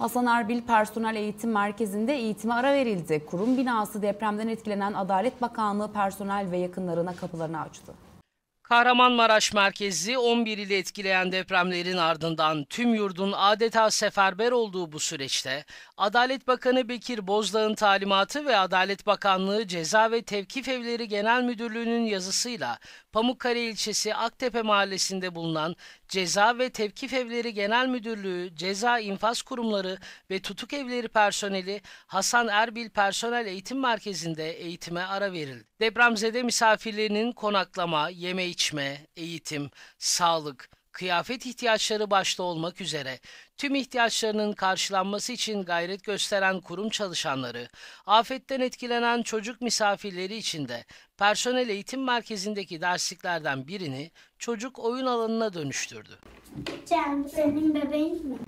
Hasan Erbil Personel Eğitim Merkezi'nde eğitime ara verildi. Kurum binası depremden etkilenen Adalet Bakanlığı personel ve yakınlarına kapılarını açtı. Kahramanmaraş Merkezi 11 ile etkileyen depremlerin ardından tüm yurdun adeta seferber olduğu bu süreçte Adalet Bakanı Bekir Bozdağ'ın talimatı ve Adalet Bakanlığı Ceza ve Tevkif Evleri Genel Müdürlüğü'nün yazısıyla Pamukkale ilçesi Aktepe mahallesinde bulunan Ceza ve Tevkif Evleri Genel Müdürlüğü, Ceza İnfaz Kurumları ve Tutuk Evleri personeli Hasan Erbil Personel Eğitim Merkezi'nde eğitime ara verildi. Depremzede misafirlerinin konaklama, yeme içme, eğitim, sağlık, kıyafet ihtiyaçları başta olmak üzere tüm ihtiyaçlarının karşılanması için gayret gösteren kurum çalışanları, afetten etkilenen çocuk misafirleri için de personel eğitim merkezindeki dersliklerden birini çocuk oyun alanına dönüştürdü. Can, senin bebeğin mi?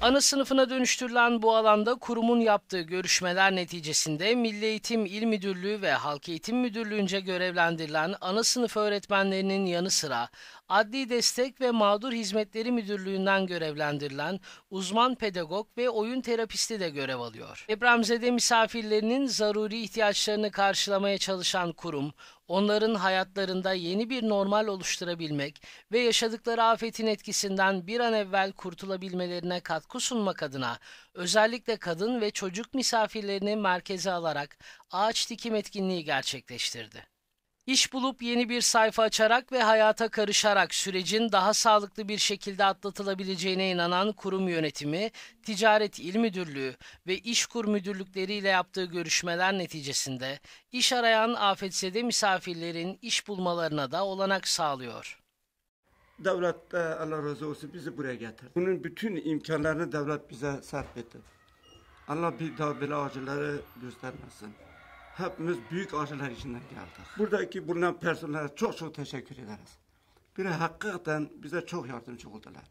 Ana sınıfına dönüştürülen bu alanda kurumun yaptığı görüşmeler neticesinde Milli Eğitim İl Müdürlüğü ve Halk Eğitim Müdürlüğü'nce görevlendirilen ana sınıf öğretmenlerinin yanı sıra Adli Destek ve Mağdur Hizmetleri Müdürlüğü'nden görevlendirilen uzman pedagog ve oyun terapisti de görev alıyor. Depremzede misafirlerinin zaruri ihtiyaçlarını karşılamaya çalışan kurum, onların hayatlarında yeni bir normal oluşturabilmek ve yaşadıkları afetin etkisinden bir an evvel kurtulabilmelerine katkı sunmak adına özellikle kadın ve çocuk misafirlerini merkeze alarak ağaç dikim etkinliği gerçekleştirdi. İş bulup yeni bir sayfa açarak ve hayata karışarak sürecin daha sağlıklı bir şekilde atlatılabileceğine inanan kurum yönetimi, Ticaret İl Müdürlüğü ve İşkur Müdürlükleri ile yaptığı görüşmeler neticesinde iş arayan afetsede misafirlerin iş bulmalarına da olanak sağlıyor. Devlet Allah razı olsun bizi buraya getirdi. Bunun bütün imkanlarını devlet bize sarf etti. Allah bir daha bela acıları göstermesin hepimiz büyük acılar içinden geldik. Buradaki bulunan personele çok çok teşekkür ederiz. Bir hakikaten bize çok yardımcı oldular.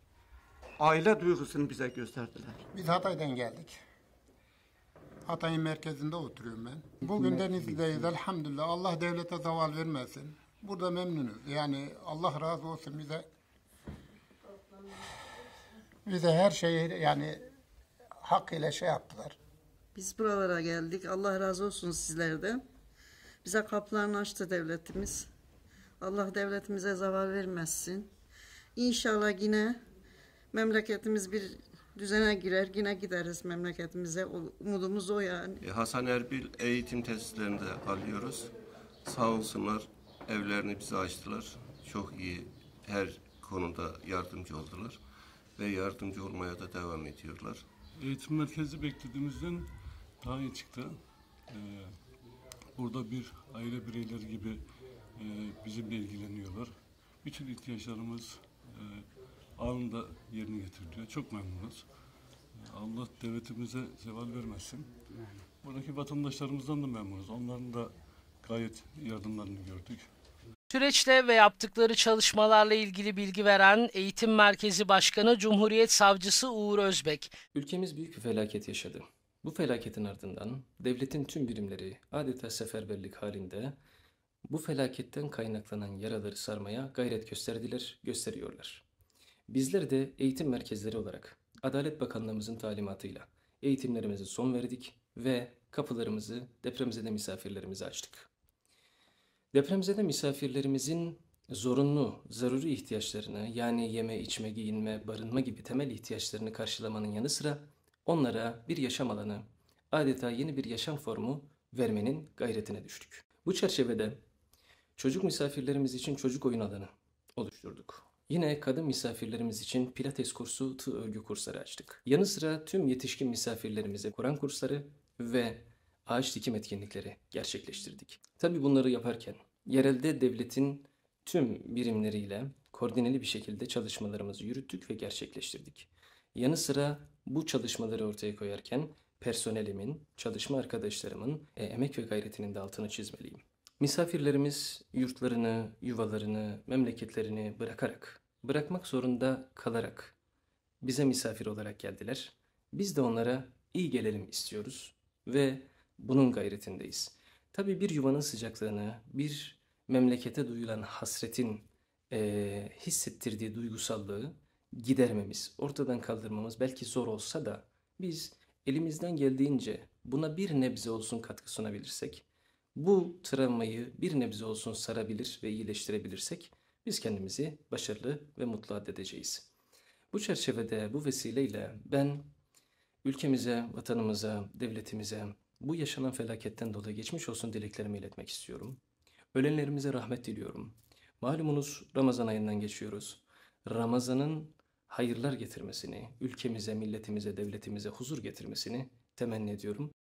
Aile duygusunu bize gösterdiler. Biz Hatay'dan geldik. Hatay'ın merkezinde oturuyorum ben. Bugün denizdeyiz. elhamdülillah. Allah devlete zaval vermesin. Burada memnunuz. Yani Allah razı olsun bize. Bize her şeyi yani hak ile şey yaptılar. Biz buralara geldik. Allah razı olsun sizlerden. Bize kapılarını açtı devletimiz. Allah devletimize zaval vermezsin. İnşallah yine memleketimiz bir düzene girer. Yine gideriz memleketimize. Umudumuz o yani. E, Hasan Erbil eğitim tesislerinde alıyoruz. Sağ olsunlar evlerini bize açtılar. Çok iyi her konuda yardımcı oldular ve yardımcı olmaya da devam ediyorlar. Eğitim merkezi beklediğimizden Tahliye çıktı. Ee, burada bir aile bireyleri gibi e, bizimle ilgileniyorlar. Bütün ihtiyaçlarımız e, anında yerini getiriliyor. Çok memnunuz. Ee, Allah devletimize zeval vermesin. Buradaki vatandaşlarımızdan da memnunuz. Onların da gayet yardımlarını gördük. Süreçle ve yaptıkları çalışmalarla ilgili bilgi veren Eğitim Merkezi Başkanı Cumhuriyet Savcısı Uğur Özbek. Ülkemiz büyük bir felaket yaşadı. Bu felaketin ardından devletin tüm birimleri adeta seferberlik halinde bu felaketten kaynaklanan yaraları sarmaya gayret gösterdiler, gösteriyorlar. Bizler de eğitim merkezleri olarak Adalet Bakanlığımızın talimatıyla eğitimlerimizi son verdik ve kapılarımızı depremzede misafirlerimize açtık. Depremzede misafirlerimizin zorunlu, zaruri ihtiyaçlarını yani yeme, içme, giyinme, barınma gibi temel ihtiyaçlarını karşılamanın yanı sıra onlara bir yaşam alanı, adeta yeni bir yaşam formu vermenin gayretine düştük. Bu çerçevede çocuk misafirlerimiz için çocuk oyun alanı oluşturduk. Yine kadın misafirlerimiz için pilates kursu, tığ örgü kursları açtık. Yanı sıra tüm yetişkin misafirlerimize Kur'an kursları ve ağaç dikim etkinlikleri gerçekleştirdik. Tabi bunları yaparken yerelde devletin tüm birimleriyle koordineli bir şekilde çalışmalarımızı yürüttük ve gerçekleştirdik. Yanı sıra bu çalışmaları ortaya koyarken personelimin, çalışma arkadaşlarımın e, emek ve gayretinin de altını çizmeliyim. Misafirlerimiz yurtlarını, yuvalarını, memleketlerini bırakarak, bırakmak zorunda kalarak bize misafir olarak geldiler. Biz de onlara iyi gelelim istiyoruz ve bunun gayretindeyiz. Tabii bir yuvanın sıcaklığını, bir memlekete duyulan hasretin e, hissettirdiği duygusallığı gidermemiz, ortadan kaldırmamız belki zor olsa da biz elimizden geldiğince buna bir nebze olsun katkı sunabilirsek, bu travmayı bir nebze olsun sarabilir ve iyileştirebilirsek biz kendimizi başarılı ve mutlu edeceğiz. Bu çerçevede, bu vesileyle ben ülkemize, vatanımıza, devletimize bu yaşanan felaketten dolayı geçmiş olsun dileklerimi iletmek istiyorum. Ölenlerimize rahmet diliyorum. Malumunuz Ramazan ayından geçiyoruz. Ramazan'ın hayırlar getirmesini, ülkemize, milletimize, devletimize huzur getirmesini temenni ediyorum.